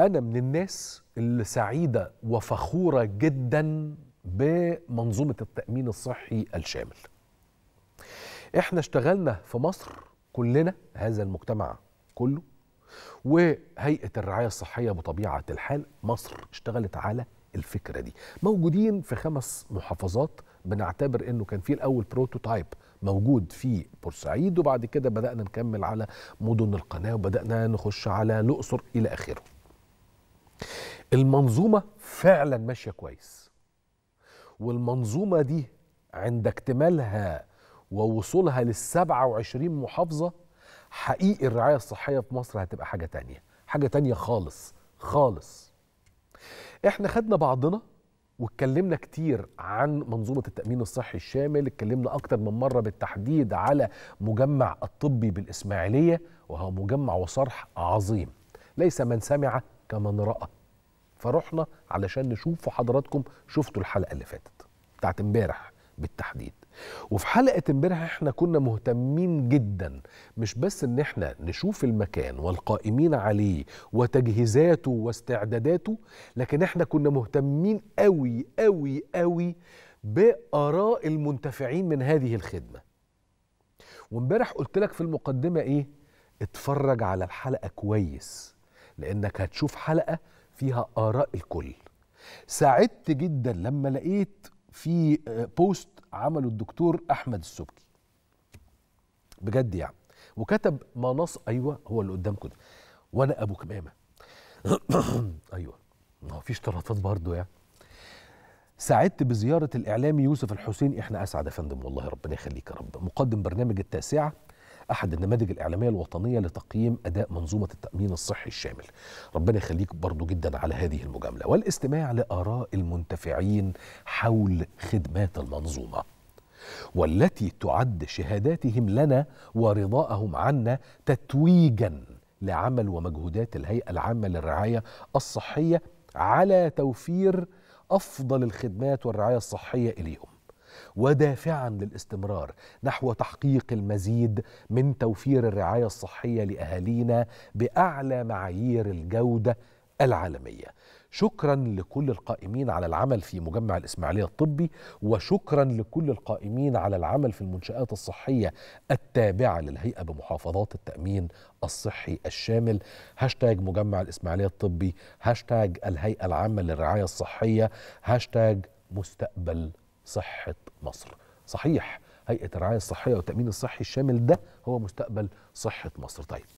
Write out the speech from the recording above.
أنا من الناس اللي سعيدة وفخورة جدا بمنظومة التأمين الصحي الشامل احنا اشتغلنا في مصر كلنا هذا المجتمع كله وهيئة الرعاية الصحية بطبيعة الحال مصر اشتغلت على الفكرة دي موجودين في خمس محافظات بنعتبر انه كان في الاول بروتوتايب موجود في بورسعيد وبعد كده بدأنا نكمل على مدن القناة وبدأنا نخش على الأقصر إلى آخره المنظومه فعلا ماشيه كويس والمنظومه دي عند اكتمالها ووصولها لل 27 محافظه حقيقي الرعايه الصحيه في مصر هتبقى حاجه تانية حاجه تانية خالص خالص احنا خدنا بعضنا واتكلمنا كتير عن منظومه التامين الصحي الشامل اتكلمنا اكتر من مره بالتحديد على مجمع الطبي بالاسماعيليه وهو مجمع وصرح عظيم ليس من سمع كمن راى فرحنا علشان نشوف حضراتكم شفتوا الحلقه اللي فاتت بتاعت امبارح بالتحديد وفي حلقه امبارح احنا كنا مهتمين جدا مش بس ان احنا نشوف المكان والقائمين عليه وتجهيزاته واستعداداته لكن احنا كنا مهتمين قوي قوي قوي باراء المنتفعين من هذه الخدمه وامبارح قلت لك في المقدمه ايه اتفرج على الحلقه كويس لانك هتشوف حلقه فيها آراء الكل سعدت جدا لما لقيت في بوست آه، عمله الدكتور أحمد السبكي بجد يعني وكتب مناص أيوة هو اللي قدامكم ده وأنا أبو كمامة أيوة ما فيش طرطات برضه يعني سعدت بزيارة الإعلامي يوسف الحسين إحنا أسعد يا فندم والله ربنا يخليك يا رب مقدم برنامج التاسعة احد النماذج الاعلاميه الوطنيه لتقييم اداء منظومه التامين الصحي الشامل ربنا يخليك برضو جدا على هذه المجامله والاستماع لاراء المنتفعين حول خدمات المنظومه والتي تعد شهاداتهم لنا ورضاءهم عنا تتويجا لعمل ومجهودات الهيئه العامه للرعايه الصحيه على توفير افضل الخدمات والرعايه الصحيه اليهم ودافعا للاستمرار نحو تحقيق المزيد من توفير الرعايه الصحيه لاهالينا باعلى معايير الجوده العالميه. شكرا لكل القائمين على العمل في مجمع الاسماعيليه الطبي وشكرا لكل القائمين على العمل في المنشات الصحيه التابعه للهيئه بمحافظات التامين الصحي الشامل هاشتاج مجمع الاسماعيليه الطبي هاشتاج الهيئه العامه للرعايه الصحيه هاشتاج مستقبل صحة مصر صحيح هيئة الرعاية الصحية والتأمين الصحي الشامل ده هو مستقبل صحة مصر طيب